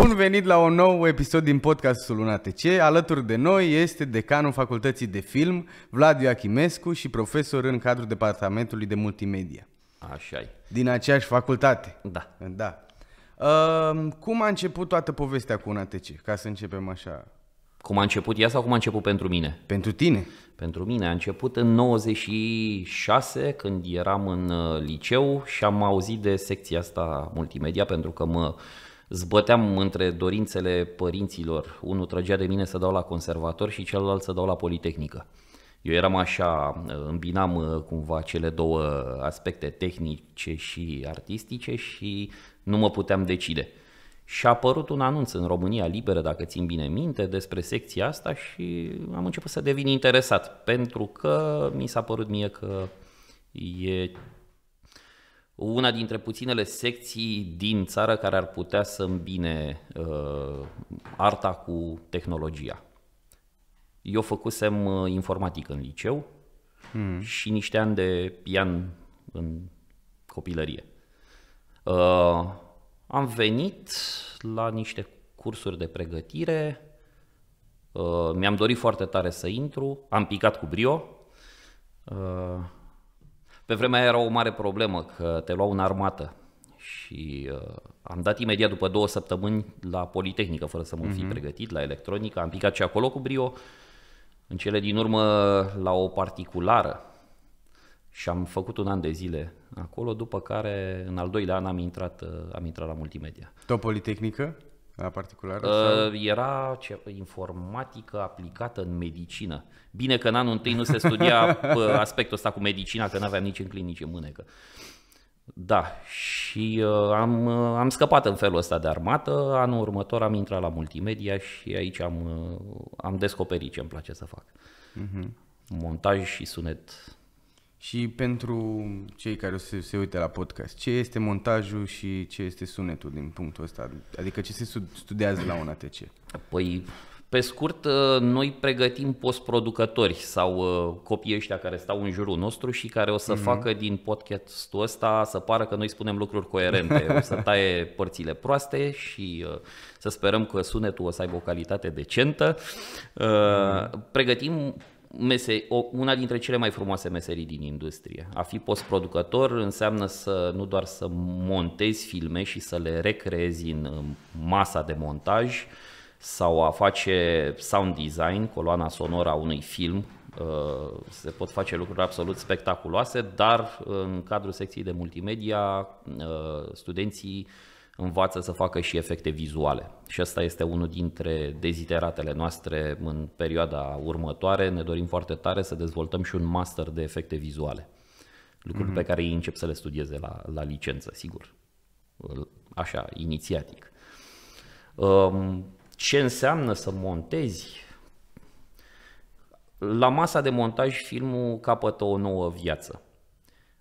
Bun venit la un nou episod din podcastul Luna TC. Alături de noi este decanul Facultății de Film, Vlad Iachimescu și profesor în cadrul Departamentului de Multimedia. așa -i. Din aceeași facultate. Da. Da. Uh, cum a început toată povestea cu Luna TC? Ca să începem așa. Cum a început ea sau cum a început pentru mine? Pentru tine. Pentru mine a început în 96 când eram în uh, liceu și am auzit de secția asta multimedia pentru că mă uh, zbăteam între dorințele părinților. Unul trăgea de mine să dau la conservator și celălalt să dau la Politehnică. Eu eram așa, îmbinam uh, cumva cele două aspecte tehnice și artistice și nu mă puteam decide. Și a apărut un anunț în România Liberă, dacă țin bine minte, despre secția asta și am început să devin interesat, pentru că mi s-a părut mie că e una dintre puținele secții din țară care ar putea să îmbine uh, arta cu tehnologia. Eu făcusem uh, informatică în liceu hmm. și niște ani de pian în copilărie. Uh, am venit la niște cursuri de pregătire, uh, mi-am dorit foarte tare să intru, am picat cu brio, uh, pe vremea era o mare problemă că te luau în armată și uh, am dat imediat după două săptămâni la Politehnică, fără să mă mm-hmm. fi mhm. pregătit, la electronică, am picat și acolo cu brio, în cele din urmă la o particulară și am făcut un an de zile acolo, după care în al doilea an am intrat, uh, am intrat la multimedia. Tot Politehnică? La particular? Uh, sau? Era ce, informatică aplicată în medicină. Bine că în anul întâi nu se studia uh, aspectul ăsta cu medicina, că nu aveam nici în clinici în mânecă. Da, și uh, am, am scăpat în felul ăsta de armată. Anul următor am intrat la multimedia și aici am, am descoperit ce îmi place să fac. Uh-huh. Montaj și sunet și pentru cei care se, se uite la podcast, ce este montajul și ce este sunetul din punctul ăsta? Adică ce se studiază la un ATC? Păi, pe scurt, ă, noi pregătim postproducători sau ă, copiii ăștia care stau în jurul nostru și care o să mm-hmm. facă din podcastul ăsta să pară că noi spunem lucruri coerente, o să taie părțile proaste și ă, să sperăm că sunetul o să aibă o calitate decentă. Mm-hmm. Pregătim mese, o, una dintre cele mai frumoase meserii din industrie. A fi postproducător înseamnă să nu doar să montezi filme și să le recreezi în masa de montaj sau a face sound design, coloana sonoră a unui film, uh, se pot face lucruri absolut spectaculoase, dar în cadrul secției de multimedia uh, studenții învață să facă și efecte vizuale. Și asta este unul dintre dezideratele noastre în perioada următoare. Ne dorim foarte tare să dezvoltăm și un master de efecte vizuale. Lucruri mm-hmm. pe mhm. care ei încep să le studieze la, la licență, sigur. Așa, inițiatic. Ce înseamnă să montezi? La masa de montaj filmul capătă o nouă viață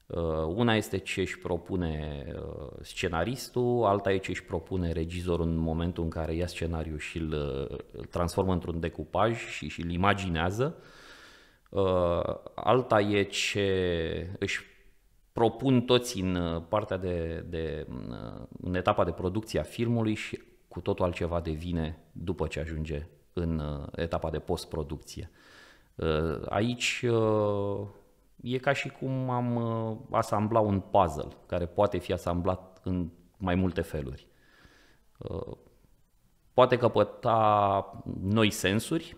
Uh, una este ce își propune uh, scenaristul, alta e ce își propune regizorul în momentul în care ia scenariul și îl, uh, transformă într-un decupaj și, și îl imaginează. Alta e ce își propun toți în partea de, de în etapa de producție a filmului și cu totul altceva devine după ce ajunge în etapa de postproducție. Aici E ca și cum am uh, asambla un puzzle care poate fi asamblat în mai multe feluri. Uh, poate căpăta noi sensuri,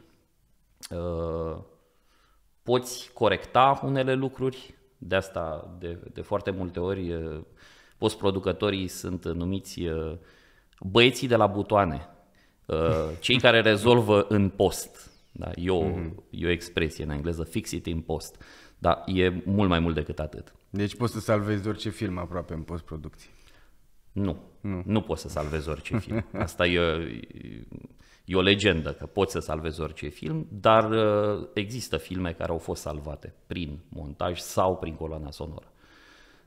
uh, poți corecta unele lucruri, de asta de, de foarte multe ori postproducătorii sunt numiți băieții de la butoane, cei care rezolvă în post. Da, e, o, mm-hmm. e o expresie în engleză, fix it in post. Dar e mult mai mult decât atât. Deci poți să salvezi orice film aproape în postproducție. Nu, nu, nu poți să salvezi orice film. Asta e, e o legendă că poți să salvezi orice film, dar uh, există filme care au fost salvate prin montaj sau prin coloana sonoră.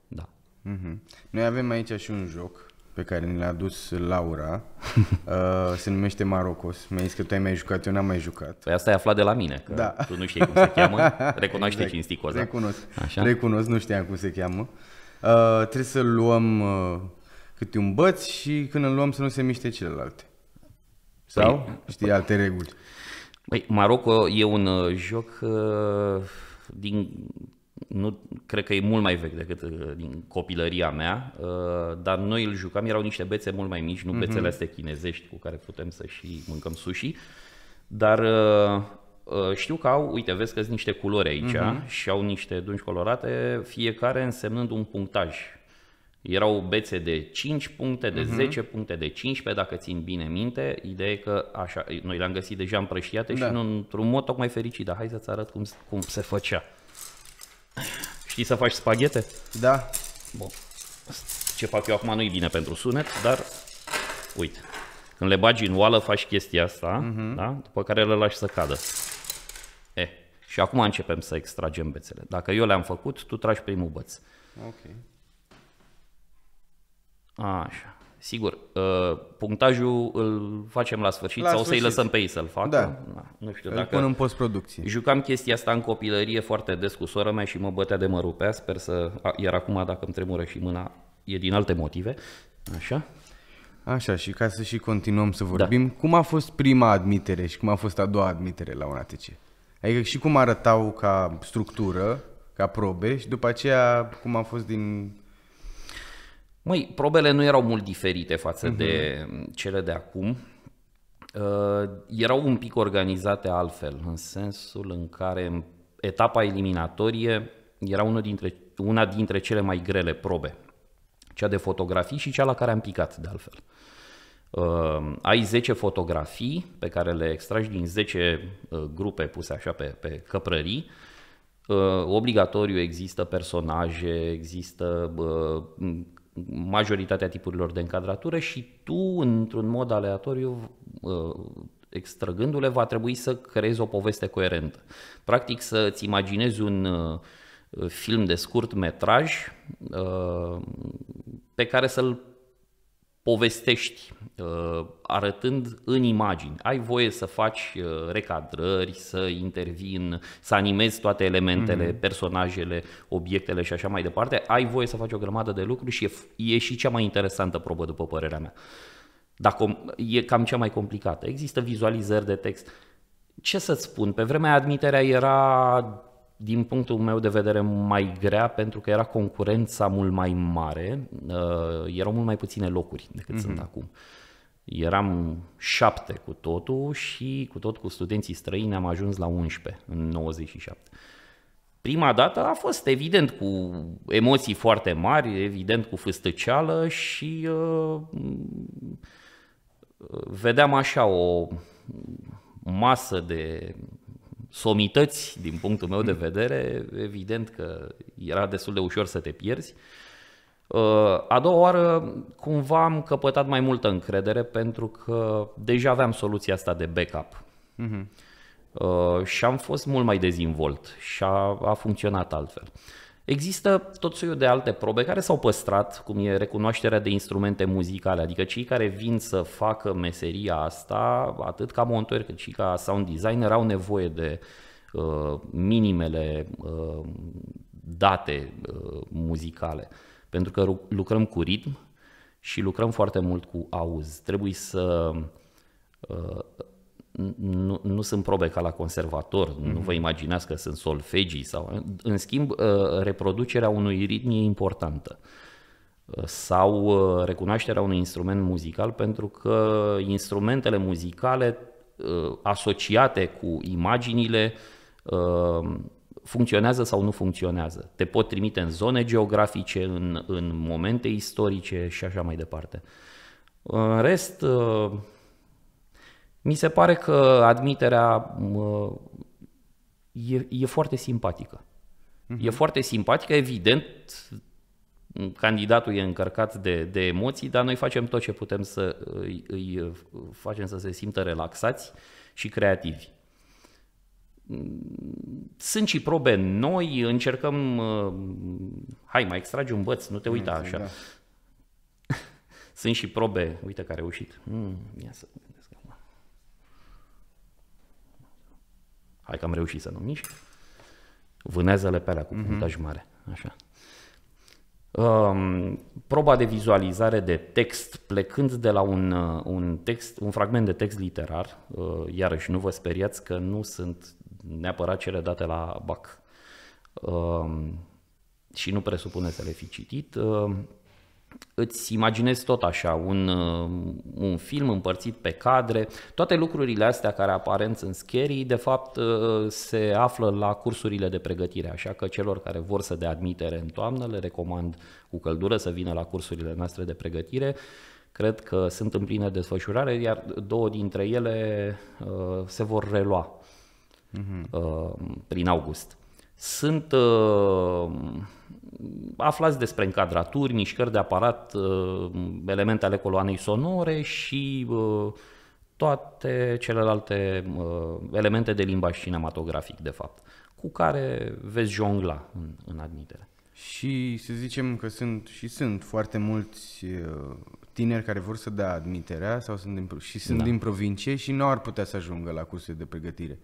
Da. Mhm. Noi avem aici și un joc pe care ne l-a adus Laura uh, se numește Marocos. mi ai zis că tu ai mai jucat, eu n-am mai jucat. Păi asta ai aflat de la mine, că da. tu nu știi cum se cheamă. Recunoaște exact. cinstit coza. Recunosc, Așa? recunosc, nu știam cum se cheamă. Uh, trebuie să luăm uh, câte un băț și când îl luăm să nu se miște celelalte. Păi, Sau? Păi, știi, alte reguli. Păi, Maroco e un uh, joc uh, din nu, cred că e mult mai vechi decât uh, din copilăria mea, uh, dar noi îl jucam, erau niște bețe mult mai mici, nu bețele mhm. astea chinezești cu care putem să și mâncăm sushi, dar uh, știu că au, uite, vezi că sunt niște culori aici uh-huh. și au niște dungi colorate, fiecare însemnând un punctaj. Erau bețe de 5 puncte, de uh-huh. Mhm. 10 puncte, de 15, dacă țin bine minte. Ideea e că așa, noi le-am găsit deja împrăștiate da. și nu într-un mod tocmai fericit, dar hai să-ți arăt cum, cum se făcea. Știi să faci spaghete? Da. Bun. Ce fac eu acum nu-i bine pentru sunet, dar uite. Când le bagi în oală, faci chestia asta, uh-huh. da? după care le lași să cadă. E. Eh, și acum începem să extragem bețele. Dacă eu le-am făcut, tu tragi primul băț. Ok. Așa. Sigur, uh, punctajul îl facem la sfârșit la sau sfârșit. să-i lăsăm pe ei să-l facă. Da. Nu știu îl dacă... pun în postproducție. Jucam chestia asta în copilărie foarte des cu sora mea și mă bătea de mărupea. Sper să... Iar acum dacă îmi tremură și mâna, e din alte motive. Așa? Așa, și ca să și continuăm să vorbim, da. cum a fost prima admitere și cum a fost a doua admitere la un ATC? Adică și cum arătau ca structură, ca probe și după aceea cum a fost din Măi, probele nu erau mult diferite față uh-huh. de mm, cele de acum. Uh, erau un pic organizate altfel, în sensul în care mm, etapa eliminatorie era una dintre, una dintre cele mai grele probe. Cea de fotografii și cea la care am picat, de altfel. Uh, ai 10 fotografii pe care le extragi din 10 uh, grupe puse așa pe, pe căprării. Uh, obligatoriu există personaje, există uh, majoritatea tipurilor de încadratură și tu, într-un mod aleatoriu, uh, extrăgându-le, va trebui să creezi o poveste coerentă. Practic să-ți imaginezi un uh, film de scurt metraj uh, pe care să-l povestești uh, arătând în imagini. Ai voie să faci uh, recadrări, să intervii, în, să animezi toate elementele, mm-hmm. personajele, obiectele și așa mai departe. Ai voie să faci o grămadă de lucruri și e, e și cea mai interesantă probă, după părerea mea. Dacă e cam cea mai complicată. Există vizualizări de text. Ce să-ți spun, pe vremea admiterea era din punctul meu de vedere, mai grea pentru că era concurența mult mai mare, uh, erau mult mai puține locuri decât mm-hmm. sunt mhm. acum. Eram șapte cu totul și cu tot cu studenții străini am ajuns la 11 în 97. Prima dată a fost evident cu emoții foarte mari, evident cu fâstăceală și uh, vedeam așa o masă de somități, din punctul meu de mm. vedere, evident că era destul de ușor să te pierzi. Uh, a doua oară, cumva am căpătat mai multă încredere pentru că deja aveam soluția asta de backup. Uh-huh. Uh, și am fost mult mai dezvolt și a, a funcționat altfel. Există tot soiul de alte probe care s-au păstrat, cum e recunoașterea de instrumente muzicale, adică cei care vin să facă meseria asta, atât ca montori cât și ca sound designer, au nevoie de uh, minimele uh, date uh, muzicale, pentru că lucrăm cu ritm și lucrăm foarte mult cu auz. Trebuie să uh, nu, nu sunt probe ca la conservator, mm-hmm. nu mhm. vă imaginați că sunt solfegii sau. În schimb, uh, reproducerea unui ritm e importantă uh, sau uh, recunoașterea unui instrument muzical pentru că instrumentele muzicale asociate cu imaginile funcționează sau nu funcționează. Te pot trimite în zone geografice, în, în momente istorice și așa mai departe. În rest, mi se pare că admiterea uh, e, e foarte simpatică. Uh-huh. E foarte simpatică, evident, candidatul e încărcat de, de emoții, dar noi facem tot ce putem să îi, îi facem să se simtă relaxați și creativi. Sunt și probe noi, încercăm, uh, hai mai extragi un băț, nu te uita așa. Da. Sunt și probe, uite că a reușit. Mm, ia să hai că am reușit să nu mișc, vânezele pe alea cu mm-hmm. puntaj mare, așa. Um, proba de vizualizare de text, plecând de la un, uh, un, text, un fragment de text literar, uh, iarăși nu vă speriați că nu sunt neapărat cele date la BAC uh, și nu presupune să le fi citit. Uh, îți imaginezi tot așa un, uh, un film împărțit pe cadre, toate lucrurile astea care aparent sunt scary, de fapt uh, se află la cursurile de pregătire, așa că celor care vor să dea admitere în toamnă le recomand cu căldură să vină la cursurile noastre de pregătire. Cred că sunt în plină desfășurare, iar două dintre ele uh, se vor relua mm-hmm. prin august sunt uh, aflați despre încadraturi, mișcări de aparat, uh, elemente ale coloanei sonore și uh, toate celelalte uh, elemente de limbaj cinematografic, de fapt, cu care vezi jongla în, în admitere. Și să zicem că sunt și sunt foarte mulți uh, tineri care vor să dea admiterea sau sunt din, și sunt da. din provincie și nu ar putea să ajungă la cursuri de pregătire.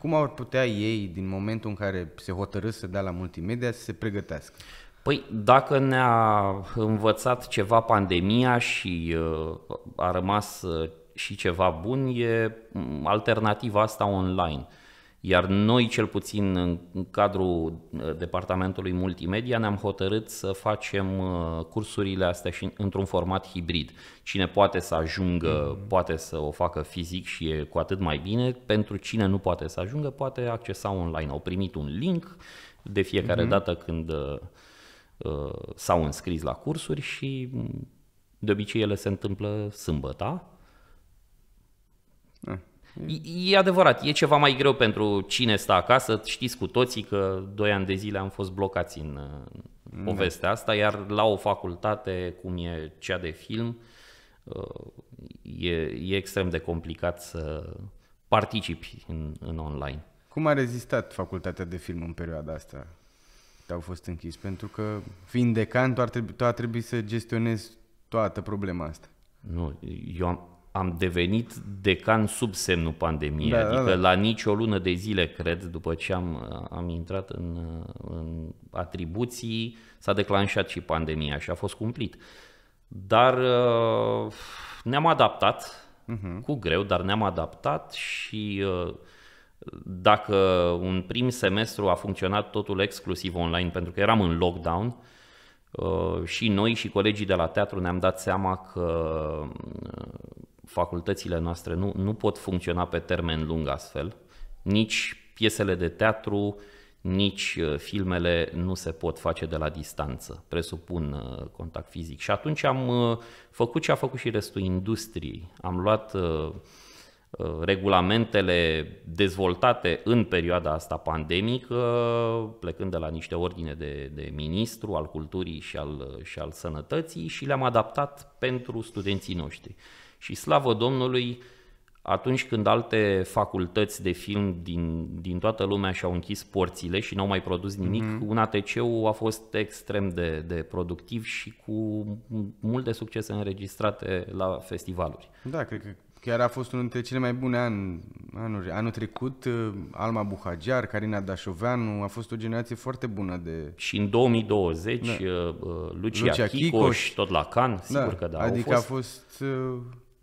Cum ar putea ei, din momentul în care se hotărâ să dea la multimedia, să se pregătească? Păi dacă ne-a învățat ceva pandemia și uh, a rămas uh, și ceva bun, e mm, alternativa asta online. Iar noi, cel puțin în cadrul uh, departamentului multimedia, ne-am hotărât să facem uh, cursurile astea și într-un format hibrid. Cine poate să ajungă, mm-hmm. poate să o facă fizic și e cu atât mai bine. Pentru cine nu poate să ajungă, poate accesa online. Au primit un link de fiecare mm-hmm. dată când uh, uh s-au înscris la cursuri și mm, de obicei ele se întâmplă sâmbăta. Ah. E, e adevărat, e ceva mai greu pentru cine stă acasă. Știți cu toții că doi ani de zile am fost blocați în mm. povestea asta, iar la o facultate cum e cea de film, uh, e, e extrem de complicat să participi în, în online. Cum a rezistat facultatea de film în perioada asta? Au fost închis pentru că, fiind decan, tu ar trebui, tu ar trebui să gestionezi toată problema asta. Nu, eu am, am devenit decan sub semnul pandemiei, da, da adică da, da. la nicio lună de zile, cred, după ce am, am intrat în, în atribuții, s-a declanșat și pandemia și a fost cumplit. Dar uh, ne-am adaptat, uh-huh. cu greu, dar ne-am adaptat și uh, dacă un prim semestru a funcționat totul exclusiv online, pentru că eram în lockdown, uh, și noi și colegii de la teatru ne-am dat seama că facultățile noastre nu, nu pot funcționa pe termen lung astfel. Nici piesele de teatru, nici uh, filmele nu se pot face de la distanță, presupun uh, contact fizic. Și atunci am uh, făcut ce a făcut și restul industriei. Am luat regulamentele dezvoltate în perioada asta pandemică, plecând de la niște ordine de, de ministru al culturii și al, și al sănătății și le-am adaptat pentru studenții noștri. Și slavă Domnului, atunci când alte facultăți de film din, din toată lumea și-au închis porțile și n-au mai produs nimic, mm-hmm. un ATC-ul a fost extrem de, de productiv și cu multe succese înregistrate la festivaluri. Da, cred că chiar a fost unul dintre cele mai bune ani, anuri. Anul trecut, uh, Alma Buhagiar, Carina Dașoveanu, a fost o generație foarte bună de... Și în 2020, da. Uh, uh, Lucia, Lucia Chicoș, Chicoș, tot la Can, sigur da. că da. Adică fost... a fost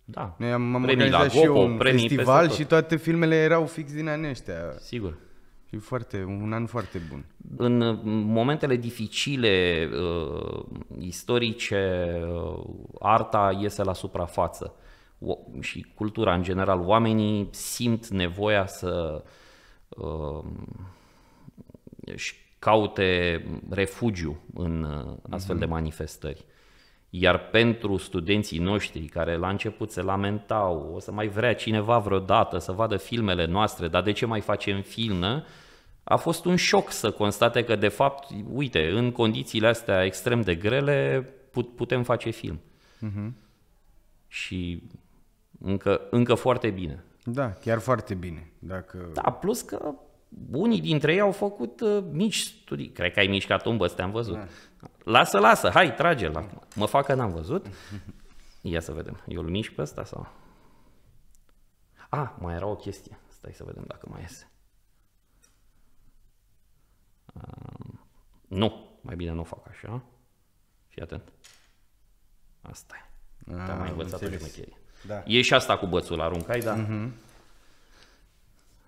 da. Noi am, premii organizat la Gopo, un premii festival și toate filmele erau fix din anii ăștia. Sigur. Și foarte, un an foarte bun. În uh, momentele dificile uh, istorice, uh, arta iese la suprafață o, și cultura în general. Oamenii simt nevoia să uh, își caute refugiu în uh, astfel mm-hmm. de manifestări. Iar pentru studenții noștri care la început se lamentau, o să mai vrea cineva vreodată să vadă filmele noastre, dar de ce mai facem filmă, a fost un șoc să constate că, de fapt, uite, în condițiile astea extrem de grele, put, putem face film. Uh-huh. Și încă, încă foarte bine. Da, chiar foarte bine. Dacă... Da, plus că unii dintre ei au făcut uh, mici studii. Cred că ai mișcat un te-am văzut. Da. da. Lasă, lasă, hai, trage-l. Mă facă n-am văzut. Ia să vedem. Eu îl mișc pe ăsta sau? A, mai era o chestie. Stai să vedem dacă mai iese. Um, nu, mai bine nu fac așa. Fii atent. Asta e. Te-am ah, mai învățat o Da. E și asta cu bățul, aruncai, da? Uh-huh.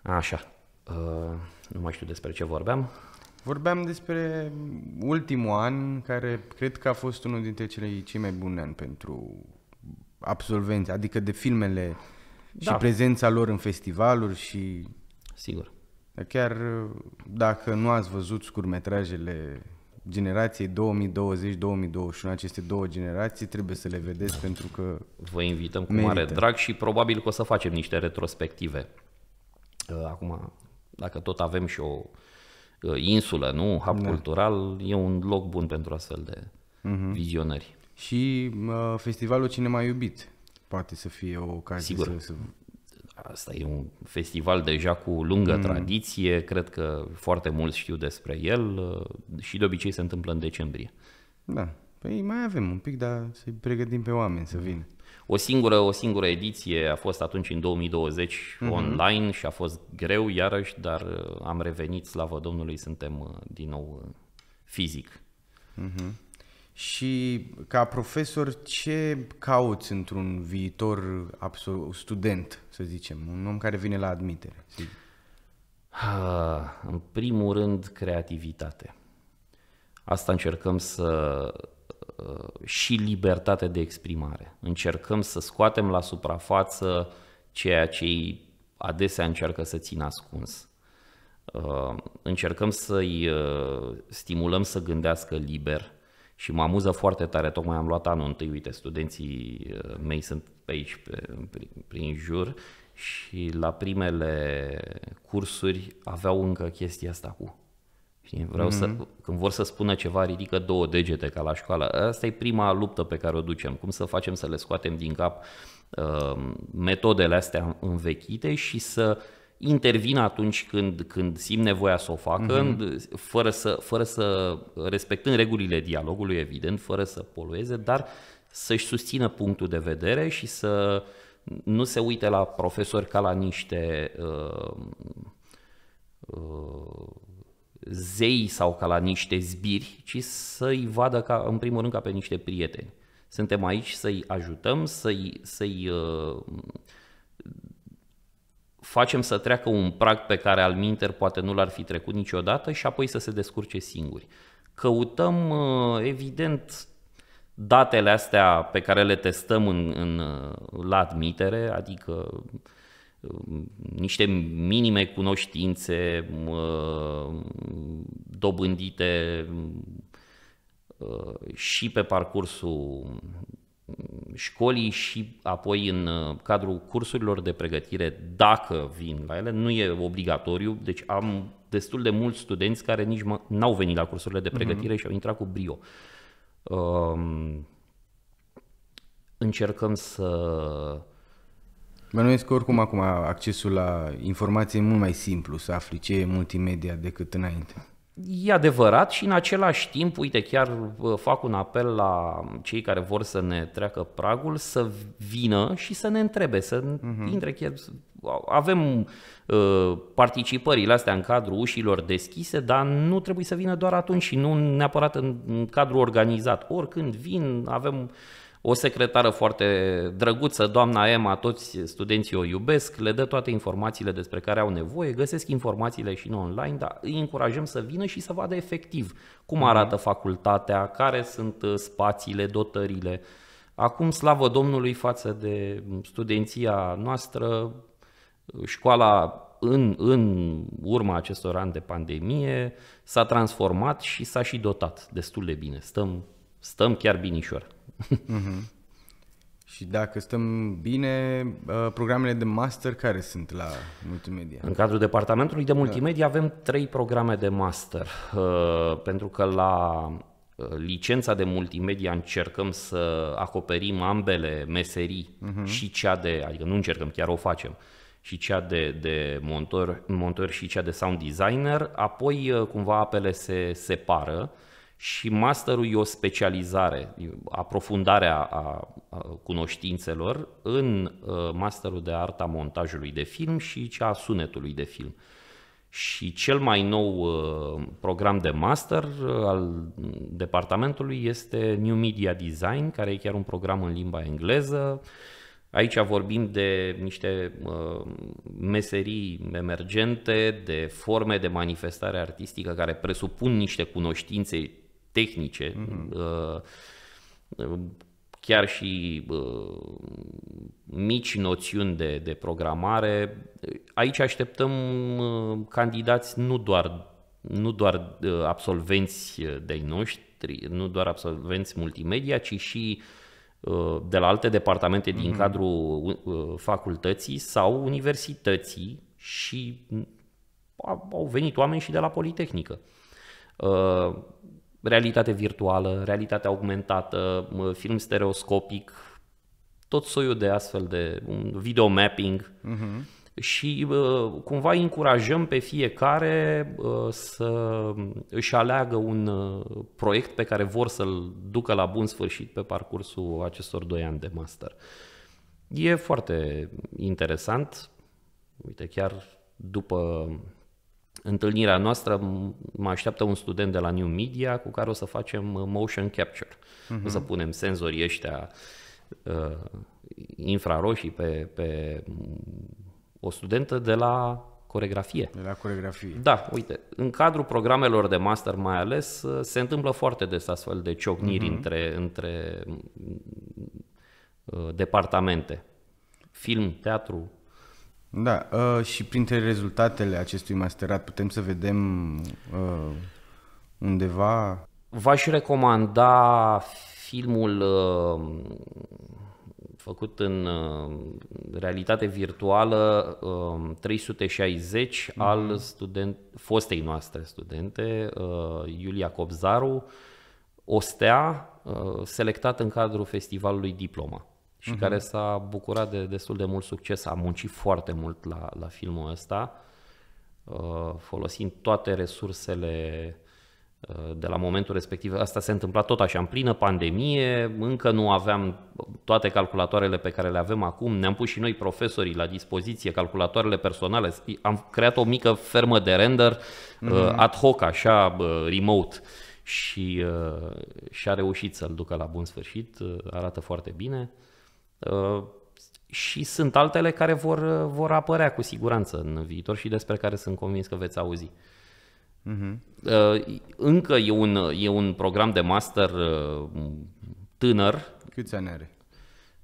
Așa. Uh, nu mai știu despre ce vorbeam. Vorbeam despre ultimul an, care cred că a fost unul dintre cele, cei mai bune ani pentru absolvenți, adică de filmele da. și prezența lor în festivaluri și... Sigur. Chiar dacă nu ați văzut scurmetrajele generației 2020-2021, aceste două generații, trebuie să le vedeți da. pentru că Vă invităm cu merită. mare drag și probabil că o să facem niște retrospective. Uh, acum, dacă tot avem și o Uh, insulă, nu? Hub da. cultural e un loc bun pentru astfel de uh-huh. vizionări. Și uh, festivalul Cine mai iubit poate să fie o ocazie Sigur. să... să... Asta e un festival deja cu lungă mm. tradiție, cred că foarte mulți știu despre el uh, și de obicei se întâmplă în decembrie. Da, păi mai avem un pic, dar să-i pregătim pe oameni să mhm. vină. O singură, o singură ediție a fost atunci în 2020 mm-hmm. online și a fost greu iarăși, dar uh, am revenit, slavă Domnului, suntem uh, din nou uh, fizic. Mm-hmm. Și ca profesor, ce cauți într-un viitor absol- student, să zicem, un om care vine la admitere? Ha, ah, în primul rând, creativitate. Asta încercăm să Uh, și libertate de exprimare. Încercăm să scoatem la suprafață ceea ce adesea încearcă să țină ascuns. Uh, încercăm să-i uh, stimulăm să gândească liber și mă amuză foarte tare, tocmai am luat anul întâi, uite, studenții mei sunt pe aici, pe, prin, prin jur, și la primele cursuri aveau încă chestia asta cu Știi? Vreau mm-hmm. să, mhm. când vor să spună ceva, ridică două degete ca la școală. Asta e prima luptă pe care o ducem. Cum să facem să le scoatem din cap uh, metodele astea învechite și să intervin atunci când, când simt nevoia să o facă, mm-hmm. fără, să, fără să respectând regulile dialogului, evident, fără să polueze, dar să-și susțină punctul de vedere și să nu se uite la profesori ca la niște uh, uh, zei sau ca la niște zbiri, ci să-i vadă ca, în primul rând ca pe niște prieteni. Suntem aici să-i ajutăm, să-i, să-i uh, facem să treacă un prag pe care al minter poate nu l-ar fi trecut niciodată și apoi să se descurce singuri. Căutăm, uh, evident, datele astea pe care le testăm în, în, uh, la admitere, adică uh, niște minime cunoștințe dobândite uh, și pe parcursul școlii și apoi în uh, cadrul cursurilor de pregătire, dacă vin la ele, nu e obligatoriu, deci am destul de mulți studenți care nici mă, n-au venit la cursurile de mhm. pregătire mm-hmm. și au intrat cu brio. Um, încercăm să Bănuiesc că oricum acum accesul la informație e mult mai simplu să afli ce e multimedia decât înainte. E adevărat și în același timp, uite, chiar fac un apel la cei care vor să ne treacă pragul să vină și să ne întrebe, să uh-huh. intre chiar. Avem uh, participările astea în cadrul ușilor deschise, dar nu trebuie să vină doar atunci și nu neapărat în, în cadrul organizat. Oricând vin, avem uh, o secretară foarte drăguță, doamna Emma, toți studenții o iubesc, le dă toate informațiile despre care au nevoie, găsesc informațiile și în online, dar îi încurajăm să vină și să vadă efectiv cum mhm. arată facultatea, care sunt uh, spațiile, dotările. Acum, slavă Domnului, față de studenția noastră, școala în, în urma acestor ani de pandemie s-a transformat și s-a și dotat destul de bine. Stăm stăm chiar binișor. mm Și dacă stăm bine, uh, programele de master care sunt la multimedia? În cadrul departamentului de da. multimedia avem trei programe de master, uh, pentru că la uh, licența de multimedia încercăm să acoperim ambele meserii uh-huh. și cea de, adică nu încercăm, chiar o facem, și cea de, de montor, montor și cea de sound designer, apoi cumva apele se separă și masterul e o specializare, aprofundarea a cunoștințelor în uh, masterul de arta montajului de film și cea a sunetului de film. Și cel mai nou uh, program de master uh, al departamentului este New Media Design, care e chiar un program în limba engleză. Aici vorbim de niște meserii emergente, de forme de manifestare artistică care presupun niște cunoștințe tehnice, mm-hmm. chiar și uh, mici noțiuni de, de programare. Aici așteptăm uh, candidați nu doar, nu doar absolvenți de noștri, nu doar absolvenți multimedia, ci și de la alte departamente din mm-hmm. cadrul facultății sau universității și au venit oameni și de la Politehnică realitate virtuală, realitate augmentată, film stereoscopic, tot soiul de astfel de video mapping. Uh-huh. Și cumva încurajăm pe fiecare să își aleagă un ă, proiect pe care vor să-l ducă la bun sfârșit pe parcursul acestor doi ani de master. E foarte interesant. Uite, chiar după întâlnirea noastră mă așteaptă un student de la New Media cu care o să facem uh, motion capture. Uh-huh. O să punem senzorii ăștia uh, infraroșii pe, pe mm, o studentă de la coregrafie. De la coregrafie. Da, uite, în cadrul programelor de master mai ales uh, se întâmplă foarte des astfel de ciocniri uh-huh. între, între mm, mm, uh, departamente. Film, teatru, da, uh, și printre rezultatele acestui masterat putem să vedem uh, undeva... V-aș recomanda filmul uh, făcut în uh, realitate virtuală uh, 360 mm-hmm. al student, fostei noastre studente, uh, Iulia Cobzaru, Ostea, uh, selectat în cadrul festivalului Diploma și uh-huh. care mhm. s-a bucurat de destul de mult succes, a muncit foarte mult la, la filmul ăsta, uh, folosind toate resursele uh, de la momentul respectiv. Asta se întâmpla tot așa, în plină pandemie, încă nu aveam toate calculatoarele pe care le avem acum, ne-am pus și noi profesorii la dispoziție, calculatoarele personale, am creat o mică fermă de render mm-hmm. ad hoc, așa, remote și, și a reușit să-l ducă la bun sfârșit, arată foarte bine. Uh, și sunt altele care vor, uh, vor apărea cu siguranță în viitor și despre care sunt convins că veți auzi. Uh-huh. Încă e un, e un program de master uh, tânăr. Câți ani are?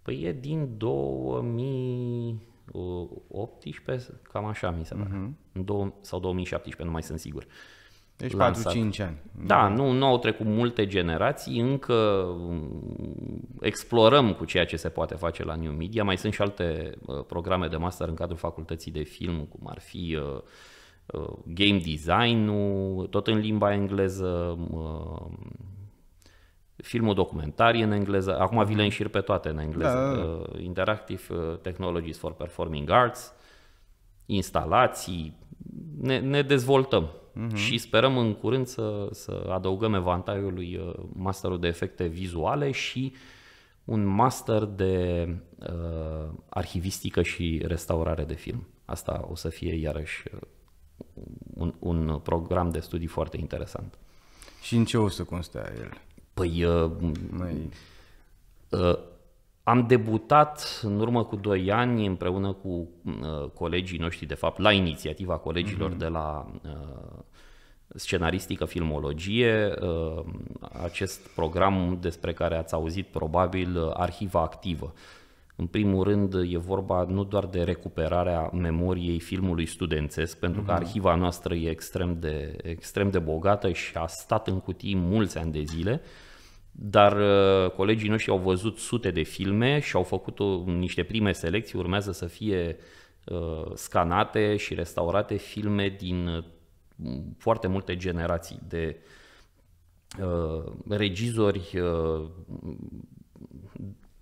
Păi e din 2018, cam așa mi se pare, uh-huh. sau 2017, nu mai sunt sigur. Uh, deci 4-5 ani. Da, da, nu, nu au trecut multe generații, încă um, explorăm cu ceea ce se poate face la New Media. Mai sunt și alte uh, programe de master în cadrul facultății de film, cum ar fi uh, uh, game design-ul, tot în limba engleză, um, filmul documentar în engleză. Acum vi le mhm. înșir pe toate în engleză. Da. Interactive Technologies for Performing Arts, instalații, ne, ne dezvoltăm uh-huh. și sperăm în curând să, să adăugăm evantaiului uh, masterul de efecte vizuale și un master de uh, arhivistică și restaurare de film. Asta o să fie iarăși uh, un, un program de studii foarte interesant. Și în ce o să constea el? Păi, uh, Mai... uh, am debutat în urmă cu 2 ani împreună cu uh, colegii noștri, de fapt, la inițiativa colegilor mm-hmm. de la uh, scenaristică, filmologie, uh, acest program despre care ați auzit probabil, uh, Arhiva Activă. În primul rând, e vorba nu doar de recuperarea memoriei filmului studențesc, pentru că mhm. arhiva noastră e extrem de, extrem de bogată și a stat în cutii mulți ani de zile, uh, dar uh, colegii noștri au văzut sute de filme și au făcut o, niște prime selecții, urmează să fie uh, scanate și restaurate filme din uh, foarte multe generații de uh, regizori uh,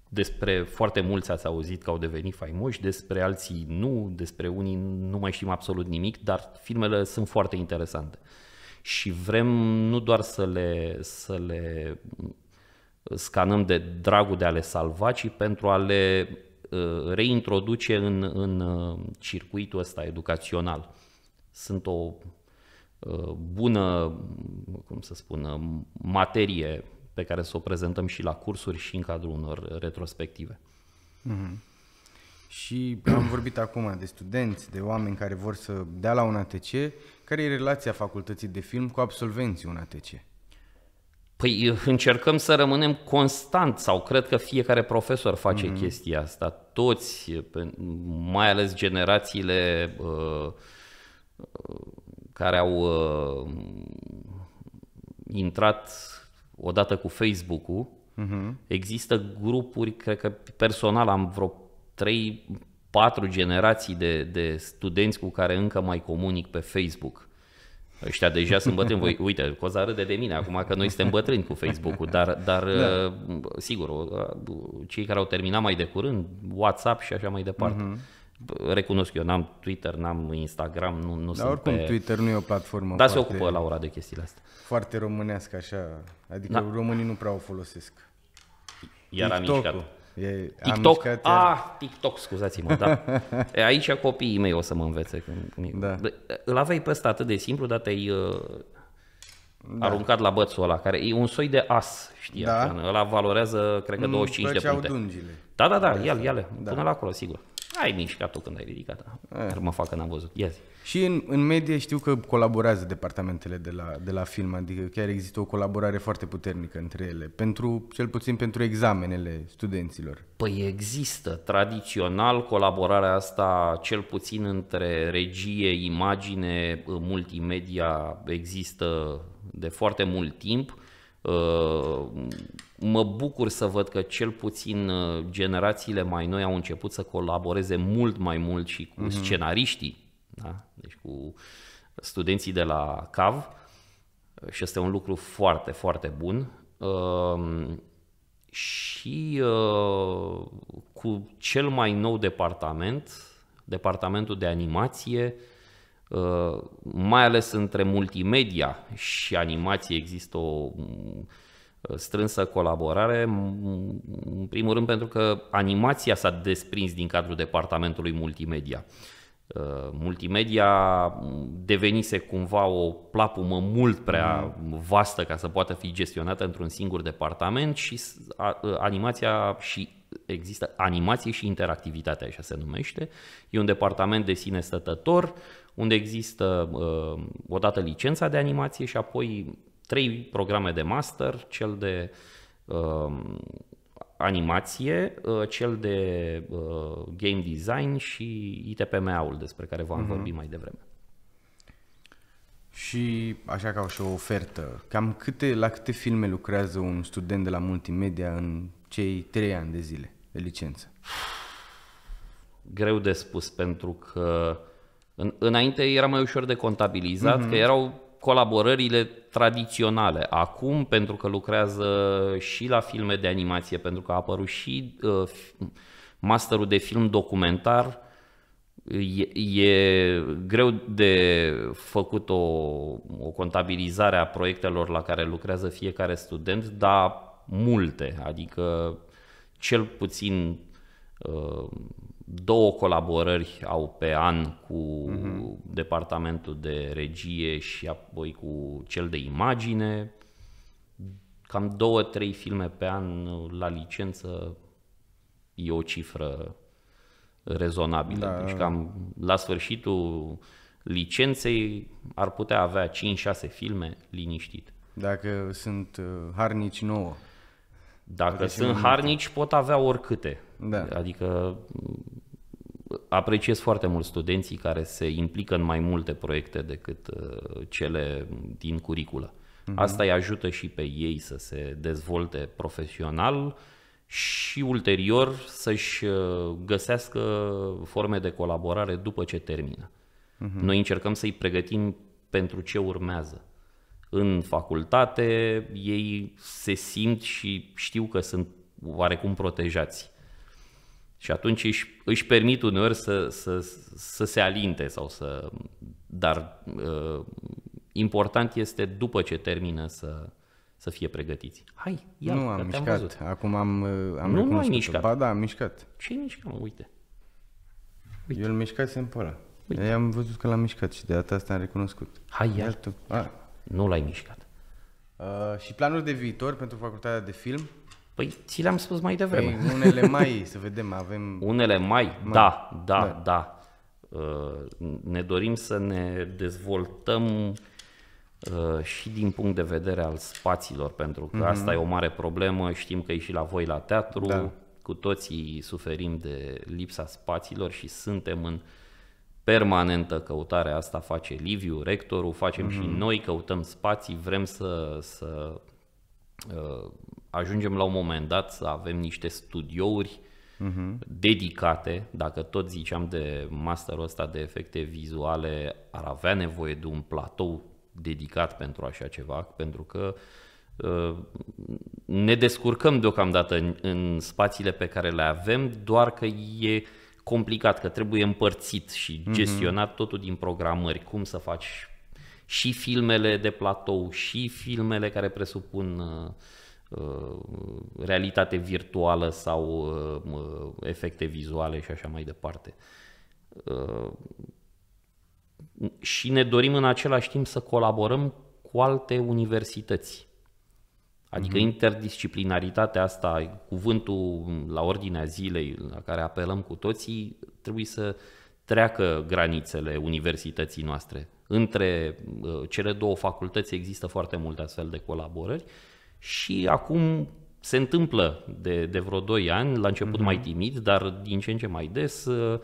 despre foarte mulți ați auzit că au devenit faimoși, despre alții nu, despre unii nu mai știm absolut nimic, dar filmele sunt foarte interesante. Și vrem nu doar să le, să le scanăm de dragul de a le salva, ci pentru a le uh, reintroduce în, în uh, circuitul ăsta educațional. Sunt o uh, bună, cum să spun, materie pe care să o prezentăm și la cursuri și în cadrul unor retrospective. Mm-hmm. Și am vorbit acum de studenți, de oameni care vor să dea la un ATC. Care e relația facultății de film cu absolvenții un ATC? Păi încercăm să rămânem constant sau cred că fiecare profesor face mm-hmm. chestia asta. Toți, mai ales generațiile uh, uh, care au uh, intrat odată cu Facebook-ul, mm-hmm. există grupuri, cred că personal am vreo 3 patru generații de, de studenți cu care încă mai comunic pe Facebook. Ăștia deja sunt bătrâni. Voi, uite, Coza râde de mine acum că noi suntem bătrâni cu Facebook-ul, dar, dar da. Uh, sigur, uh, cei care au terminat mai de curând, WhatsApp și așa mai departe. Uh-huh recunosc eu, n-am Twitter, n-am Instagram, nu, nu Dar sunt oricum pe... Twitter nu e o platformă Dar se ocupă Laura de chestiile astea. Foarte românească așa, adică da. românii nu prea o folosesc. Iar am mișcat. E, TikTok? Mișcat, ah, TikTok, scuzați-mă, da. Aici copiii mei o să mă învețe. Da. l aveai pe ăsta atât de simplu, dar te-ai uh, da. aruncat la bățul ăla, care e un soi de as, știi, da. ăla valorează, cred că, 25 de puncte. dungile. Da, da, da, ia le ia le da. până la acolo, sigur ai mișcat tu când ai ridicat eh. Dar mă fac că n-am văzut. Ia yes. Și în, în medie știu că colaborează departamentele de la, de la film, adică chiar există o colaborare foarte puternică între ele, pentru, cel puțin pentru examenele studenților. Păi există tradițional colaborarea asta, cel puțin între regie, imagine, multimedia, există de foarte mult timp. Uh, mă bucur să văd că cel puțin uh, generațiile mai noi au început să colaboreze mult mai mult și cu mm-hmm. scenariștii, da? deci cu studenții de la CAV și este un lucru foarte, foarte bun uh, și cu cel mai nou departament, departamentul de animație, Uh, mai ales între multimedia și animație există o mm, strânsă colaborare, în primul rând pentru că animația s-a desprins din cadrul departamentului multimedia. Uh, multimedia devenise cumva o plapumă mult prea mm. vastă ca să poată fi gestionată într-un singur departament și uh, animația și există animație și interactivitate, așa se numește. E un departament de sine stătător, unde există uh, odată licența de animație și apoi trei programe de master, cel de uh, animație, uh, cel de uh, game design și ITPMA-ul despre care v-am uh-huh. vorbit mai devreme. Și așa ca și o ofertă, cam câte, la câte filme lucrează un student de la multimedia în cei trei ani de zile de licență? Greu de spus, pentru că în, înainte era mai ușor de contabilizat, mm-hmm. că erau colaborările tradiționale. Acum, pentru că lucrează și la filme de animație, pentru că a apărut și uh, masterul de film documentar, e, e greu de făcut o, o contabilizare a proiectelor la care lucrează fiecare student, dar multe, adică cel puțin uh, două colaborări au pe an cu uh-huh. departamentul de regie și apoi cu cel de imagine, cam două, trei filme pe an uh, la licență e o cifră rezonabilă. Da. Deci cam la sfârșitul licenței ar putea avea 5-6 filme liniștit. Dacă sunt uh, harnici nouă. Dacă Poate sunt harnici, pot avea oricâte. Da. Adică mm, apreciez foarte mult studenții care se implică în mai multe proiecte decât uh, cele din curiculă. Uh-huh. Asta îi ajută și pe ei să se dezvolte profesional și ulterior să-și uh, găsească forme de colaborare după ce termină. Uh-huh. Noi încercăm să-i pregătim pentru ce urmează în facultate, ei se simt și știu că sunt oarecum protejați. Și atunci își, își permit uneori să, să, să se alinte sau să. Dar uh, important este după ce termină să, să fie pregătiți. Hai, ia, Nu am mișcat, văzut. acum am, uh, am Nu, nu ai mișcat. Ba da, am mișcat. Ce mișcat, uite. uite. Eu îl mișcat pe ăla. Uite. Eu am văzut că l-am mișcat și de data asta am recunoscut. Hai, iar. A, nu l-ai mișcat. Uh, și planuri de viitor pentru facultatea de film? Păi ți le-am spus mai devreme. Păi, unele mai, să vedem, avem... Unele mai, mai. da, da, mai. Da. da. Uh, ne dorim să ne dezvoltăm uh, și din punct de vedere al spațiilor, pentru că mm-hmm. asta mhm. e o mare problemă, știm că e și la voi la teatru, da. cu toții suferim de lipsa spațiilor și suntem în uh, permanentă căutarea asta face Liviu, rectorul, facem mm-hmm. și mhm. noi, căutăm spații, vrem să, să uh, ajungem la un moment dat să avem niște studiouri mm-hmm. dedicate, dacă tot ziceam de masterul ăsta de efecte vizuale, ar avea nevoie de un platou dedicat pentru așa ceva, pentru că uh, ne descurcăm deocamdată în, în spațiile pe care le avem, doar că e uh, complicat, că trebuie împărțit și mhm. gestionat mm-hmm. totul din programări, cum să faci și filmele de platou, și filmele care presupun uh, uh, realitate virtuală sau uh, uh efecte vizuale și așa mai departe. Uh, și ne dorim în același timp să colaborăm cu alte universități Adică uh-huh. interdisciplinaritatea asta, cuvântul la ordinea zilei la care apelăm cu toții, trebuie să treacă granițele universității noastre. Între uh, cele două facultăți există foarte multe astfel de colaborări și acum se întâmplă de, de vreo 2 ani, la început uh-huh. mai timid, dar din ce în ce mai des, uh,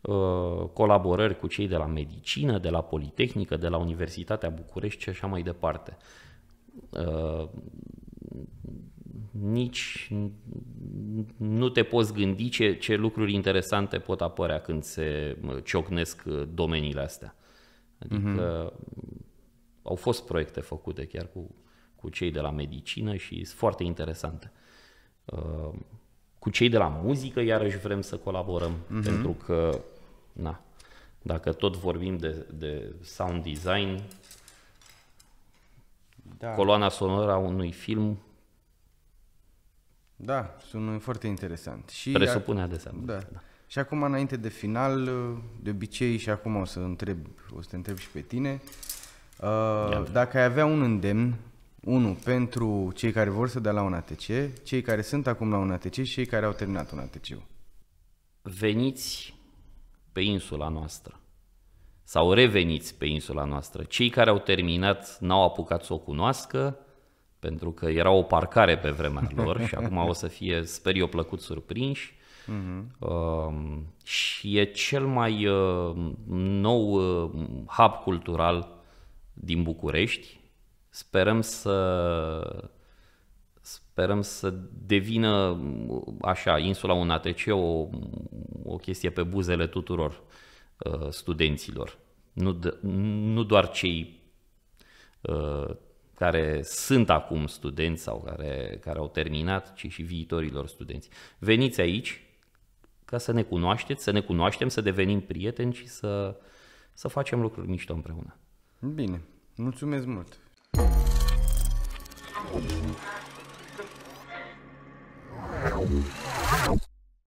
uh, colaborări cu cei de la medicină, de la Politehnică, de la Universitatea București și așa mai departe nici nu te poți gândi ce, ce lucruri interesante pot apărea când se ciocnesc uh, domeniile astea. Adică mm-hmm. au fost proiecte făcute chiar cu, cu cei de la medicină și sunt foarte interesante. Uh, cu cei de la muzică iarăși vrem să colaborăm mm-hmm. pentru că, na, dacă tot vorbim de, de sound design, da. coloana sonoră a unui film. Da, sunt foarte interesant. Și Presupune de Da. da. Și acum, înainte de final, de obicei, și acum o să, întreb, o să te întreb și pe tine, uh, dacă ai avea un îndemn, unul pentru cei care vor să dea la un ATC, cei care sunt acum la un ATC și cei care au terminat un ATC. Veniți pe insula noastră sau reveniți pe insula noastră. Cei care au terminat n-au apucat să o cunoască, pentru că era o parcare pe vremea lor și acum o să fie, sper eu, plăcut surprinși. Uh-huh. Uh, și e cel mai uh, nou uh, hub cultural din București. Sperăm să sperăm să devină uh, așa, insula un ATC o, o chestie pe buzele tuturor uh, studenților. Nu, nu doar cei uh, care sunt acum studenți sau care, care au terminat, ci și viitorilor studenți. Veniți aici ca să ne cunoașteți, să ne cunoaștem, să devenim prieteni și să, să facem lucruri mișto împreună. Bine, mulțumesc mult! Thank